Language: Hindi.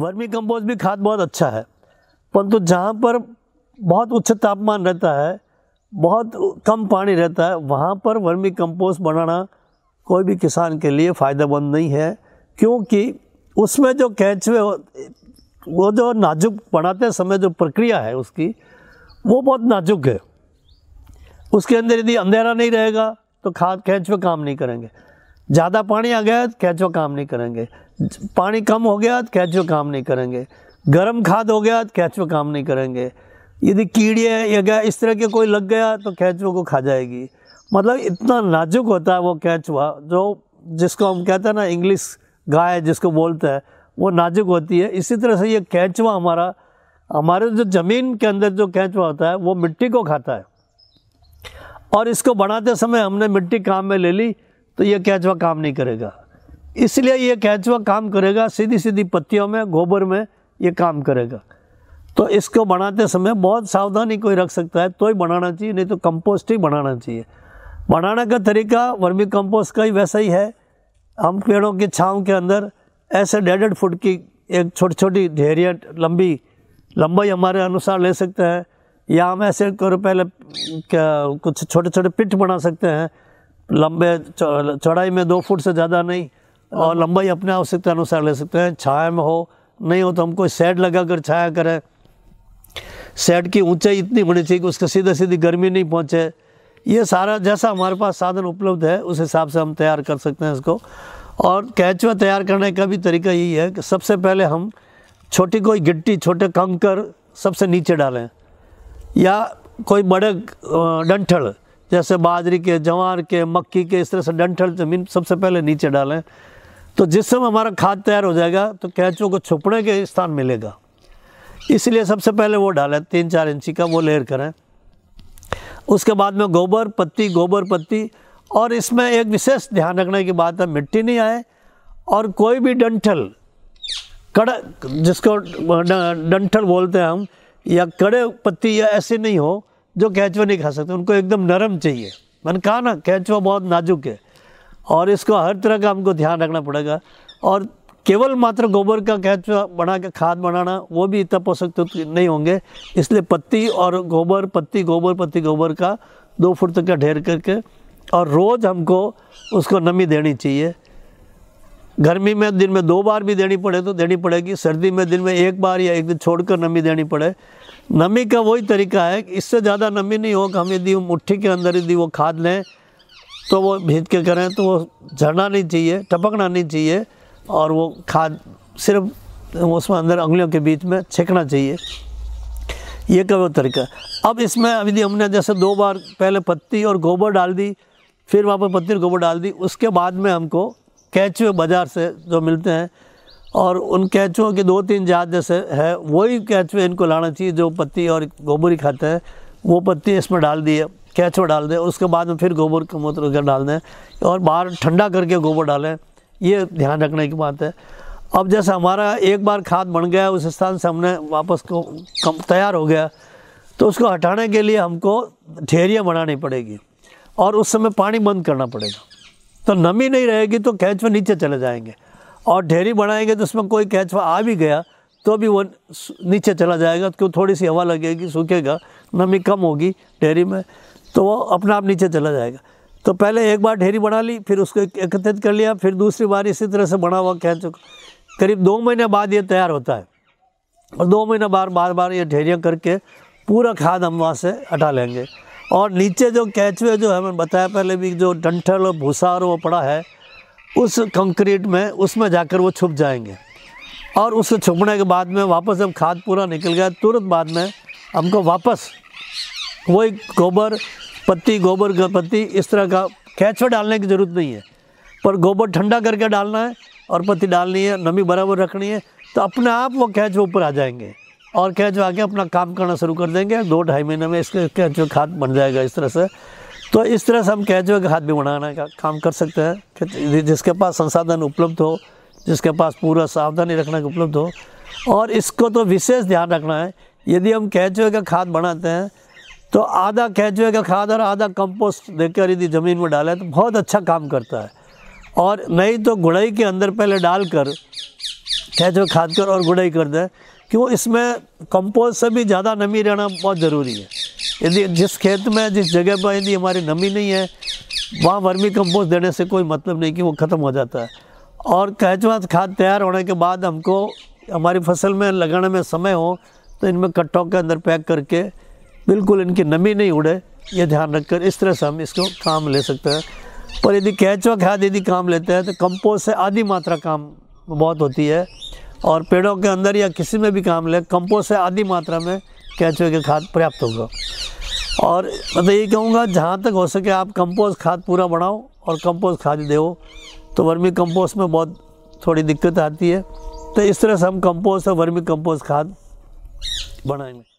वर्मी कंपोस्ट भी खाद बहुत अच्छा है परंतु जहाँ पर बहुत उच्च तापमान रहता है बहुत कम पानी रहता है वहाँ पर वर्मी कंपोस्ट बनाना कोई भी किसान के लिए फ़ायदेमंद नहीं है क्योंकि उसमें जो कैचवे वो जो नाजुक बनाते समय जो प्रक्रिया है उसकी वो बहुत नाजुक है उसके अंदर यदि अंधेरा नहीं रहेगा तो खाद कैचवे काम नहीं करेंगे ज़्यादा पानी आ गया तो कैचवे काम नहीं करेंगे पानी कम हो गया तो कैचवे काम नहीं करेंगे गर्म खाद हो गया तो कैचवे काम नहीं करेंगे यदि कीड़े या गया इस तरह के कोई लग गया तो कैचुआ को खा जाएगी मतलब इतना नाजुक होता है वो कैचुआ जो जिसको हम कहते हैं ना इंग्लिश गाय जिसको बोलते हैं वो नाजुक होती है इसी तरह से ये कैचवा हमारा हमारे जो ज़मीन के अंदर जो कैचुआ होता है वो मिट्टी को खाता है और इसको बनाते समय हमने मिट्टी काम में ले ली तो ये कैचवा काम नहीं करेगा इसलिए ये कैचवा काम करेगा सीधी सीधी पत्तियों में गोबर में ये काम करेगा तो इसको बनाते समय बहुत सावधानी कोई रख सकता है तो ही बनाना चाहिए नहीं तो कंपोस्ट ही बनाना चाहिए बनाने का तरीका वर्मी कंपोस्ट का ही वैसा ही है हम पेड़ों की छाँव के अंदर ऐसे डेढ़ डेढ़ फुट की एक छोटी छोटी ढेरियाँ लंबी लंबाई हमारे अनुसार ले सकते हैं या हम ऐसे करो पहले कुछ छोटे छोटे पिट बना सकते हैं लंबे चौड़ाई में दो फुट से ज़्यादा नहीं और लंबाई अपने आवश्यकता अनुसार ले सकते हैं छाया में हो नहीं हो तो हमको सेड लगा कर छाया करें सेड की ऊंचाई इतनी होनी चाहिए कि उसका सीधा सीधी गर्मी नहीं पहुंचे ये सारा जैसा हमारे पास साधन उपलब्ध है उस हिसाब से हम तैयार कर सकते हैं इसको और कैचवा तैयार करने का भी तरीका यही है कि सबसे पहले हम छोटी कोई गिट्टी छोटे कंकर सबसे नीचे डालें या कोई बड़े डंठल जैसे बाजरी के जवार के मक्की के इस तरह से डंठल जमीन सबसे पहले नीचे डालें तो जिस समय हमारा खाद तैयार हो जाएगा तो कैचों को छुपने के स्थान मिलेगा इसलिए सबसे पहले वो डालें तीन चार इंची का वो लेयर करें उसके बाद में गोबर पत्ती गोबर पत्ती और इसमें एक विशेष ध्यान रखने की बात है मिट्टी नहीं आए और कोई भी डंठल कड़ा जिसको डंठल बोलते हैं हम या कड़े पत्ती या ऐसे नहीं हो जो कैचवा नहीं खा सकते उनको एकदम नरम चाहिए मैंने कहा ना कैचवा बहुत नाजुक है और इसको हर तरह का हमको ध्यान रखना पड़ेगा और केवल मात्र गोबर का कैच बना के खाद बनाना वो भी इतना पोषक तत्व नहीं होंगे इसलिए पत्ती और गोबर पत्ती गोबर पत्ती गोबर का दो फुट तक का ढेर करके और रोज़ हमको उसको नमी देनी चाहिए गर्मी में दिन में दो बार भी देनी पड़े तो देनी पड़ेगी सर्दी में दिन में एक बार या एक दिन छोड़कर नमी देनी पड़े नमी का वही तरीका है इससे ज़्यादा नमी नहीं हो कि हम यदि मुट्ठी के अंदर यदि वो खाद लें तो वो भेज के करें तो वो झड़ना नहीं चाहिए टपकना नहीं चाहिए और वो खाद सिर्फ उसमें अंदर उंगलियों के बीच में छेकना चाहिए ये करो तरीका अब इसमें अभी हमने जैसे दो बार पहले पत्ती और गोबर डाल दी फिर वहाँ पर पत्ती और गोबर डाल दी उसके बाद में हमको कैचुए बाज़ार से जो मिलते हैं और उन कैचुओं के दो तीन जात जैसे है वही कैचुए इनको लाना चाहिए जो पत्ती और गोबर ही खाते हैं वो पत्ती इसमें डाल दी है केचो डाल दें उसके बाद में फिर गोबर का मूत्र का डाल दें और बाहर ठंडा करके गोबर डालें ये ध्यान रखने की बात है अब जैसे हमारा एक बार खाद बन गया उस स्थान से हमने वापस को कम तैयार हो गया तो उसको हटाने के लिए हमको ठेरियाँ बनानी पड़ेगी और उस समय पानी बंद करना पड़ेगा तो नमी नहीं रहेगी तो कैचवा नीचे चले जाएंगे और ढेरी बनाएंगे तो उसमें कोई कैचवा आ भी गया तो भी वो नीचे चला जाएगा क्यों तो थोड़ी सी हवा लगेगी सूखेगा नमी कम होगी डेयरी में तो वो अपना आप नीचे चला जाएगा तो पहले एक बार ढेरी बना ली फिर उसको एकत्रित कर लिया फिर दूसरी बार इसी तरह से बना हुआ कह चुका करीब दो महीने बाद ये तैयार होता है और दो महीने बार बार बार ये ढेरियाँ करके पूरा खाद हम वहाँ से हटा लेंगे और नीचे जो कैचवे जो है मैंने बताया पहले भी जो डंठल और भूसा और वो पड़ा है उस कंक्रीट में उसमें जाकर वो छुप जाएंगे और उसे छुपने के बाद में वापस जब खाद पूरा निकल गया तुरंत बाद में हमको वापस वही गोबर पत्ती गोबर का पत्ती इस तरह का कैच डालने की ज़रूरत नहीं है पर गोबर ठंडा करके डालना है और पत्ती डालनी है नमी बराबर रखनी है तो अपने आप वो कैच ऊपर आ जाएंगे और कैच आके अपना काम करना शुरू कर देंगे दो ढाई महीने में इसके कैच खाद बन जाएगा इस तरह से तो इस तरह से हम कैच का खाद भी बनाने का काम कर सकते हैं जिसके पास संसाधन उपलब्ध हो जिसके पास पूरा सावधानी रखना उपलब्ध हो और इसको तो विशेष ध्यान रखना है यदि हम कैचुए का खाद बनाते हैं तो आधा कैचुए का खाद और आधा कंपोस्ट देकर यदि ज़मीन में डाला है तो बहुत अच्छा काम करता है और नहीं तो गुड़ाई के अंदर पहले डालकर कैचुए खाद कर और गुड़ाई कर दें क्यों इसमें कंपोस्ट से भी ज़्यादा नमी रहना बहुत ज़रूरी है यदि जिस खेत में जिस जगह पर यदि हमारी नमी नहीं है वहाँ वर्मी कंपोस्ट देने से कोई मतलब नहीं कि वो ख़त्म हो जाता है और कैचवा खाद तैयार होने के बाद हमको हमारी फसल में लगाने में समय हो तो इनमें कट्टों के अंदर पैक करके बिल्कुल इनकी नमी नहीं उड़े ये ध्यान रखकर इस तरह से हम इसको काम ले सकते हैं पर यदि कैचवा खाद यदि काम लेते हैं तो कंपोस्ट से आधी मात्रा काम बहुत होती है और पेड़ों के अंदर या किसी में भी काम ले कंपोस्ट से आधी मात्रा में कैचवे के खाद पर्याप्त होगा और मैं तो ये कहूँगा जहाँ तक हो सके आप कंपोस्ट खाद पूरा बनाओ और कंपोस्ट खाद दे तो वर्मी कंपोस्ट में बहुत थोड़ी दिक्कत आती है तो इस तरह से हम कंपोस्ट और वर्मी कंपोस्ट खाद बनाएंगे